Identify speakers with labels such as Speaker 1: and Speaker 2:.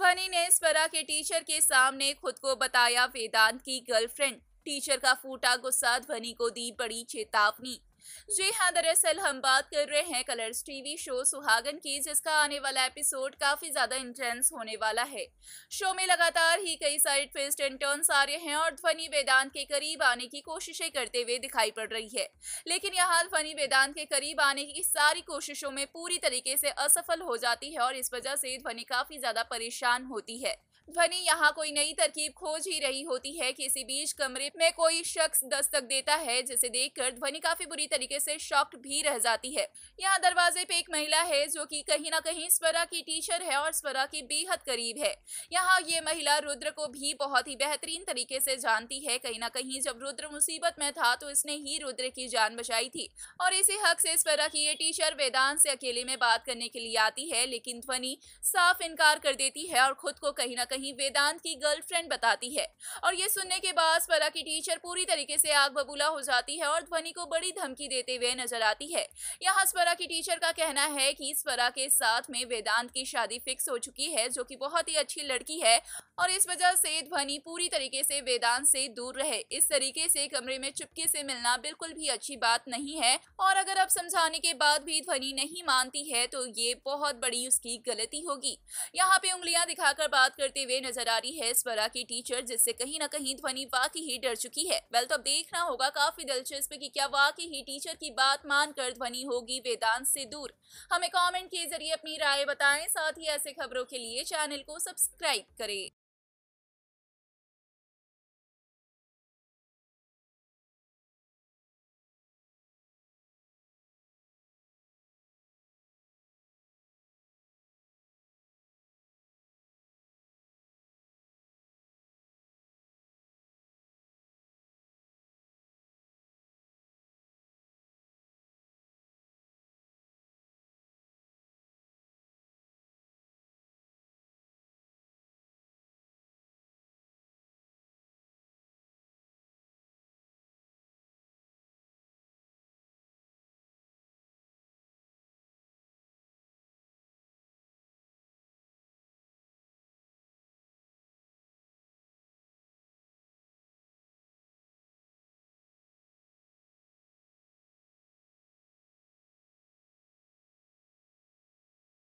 Speaker 1: वनी ने स्वरा के टीचर के सामने खुद को बताया वेदांत की गर्लफ्रेंड टीचर का फूटा गुस्सा ध्वनि को दी बड़ी चेतावनी जी हाँ दरअसल हम बात कर रहे हैं कलर्स टीवी शो सुहागन की जिसका आने वाला एपिसोड काफ़ी ज़्यादा इंटेंस होने वाला है शो में लगातार ही कई सारे ट्विस्ट एंड टर्न्स आ रहे हैं और ध्वनि वेदांत के करीब आने की कोशिशें करते हुए दिखाई पड़ रही है लेकिन यहाँ ध्वनि वेदांत के करीब आने की सारी कोशिशों में पूरी तरीके से असफल हो जाती है और इस वजह से ध्वनि काफ़ी ज़्यादा परेशान होती है ध्वनि यहाँ कोई नई तरकीब खोज ही रही होती है कि इसी बीच कमरे में कोई शख्स दस्तक देता है जिसे देखकर ध्वनि काफी बुरी तरीके से शॉक्ड भी रह जाती है यहाँ दरवाजे पे एक महिला है जो कि कहीं ना कहीं स्वरा की टीचर है और स्वरा की बेहद करीब है यहाँ ये महिला रुद्र को भी बहुत ही बेहतरीन तरीके से जानती है कहीं ना कहीं जब रुद्र मुसीबत में था तो इसने ही रुद्र की जान बचाई थी और इसी हक से स्वरा की ये टीचर वेदांत से अकेले में बात करने के लिए आती है लेकिन ध्वनि साफ इनकार कर देती है और खुद को कहीं ना कहीं वहीं वेदांत की गर्लफ्रेंड बताती है और ये सुनने के बाद स्वरा की टीचर पूरी तरीके से आग बबूला हो जाती है और ध्वनि को बड़ी धमकी देते हुए नजर आती है यहाँ स्वरा की टीचर का कहना है कि स्वरा के साथ में वेदांत की शादी फिक्स हो चुकी है जो कि बहुत ही अच्छी लड़की है और इस वजह से ध्वनि पूरी तरीके से वेदांत से दूर रहे इस तरीके से कमरे में चुपके से मिलना बिल्कुल भी अच्छी बात नहीं है और अगर अब समझाने के बाद भी ध्वनि नहीं मानती है तो ये बहुत बड़ी उसकी गलती होगी यहाँ पे उंगलियां दिखाकर बात करते हुए नजर आ रही है स्वरा की टीचर जिससे कहीं ना कहीं ध्वनि वाकई ही डर चुकी है वेल तो अब देखना होगा काफी दिलचस्प कि क्या वाकई ही टीचर की बात मानकर ध्वनि होगी वेदांत से दूर हमें कमेंट के जरिए अपनी राय बताएं साथ ही ऐसे खबरों के लिए चैनल को सब्सक्राइब करें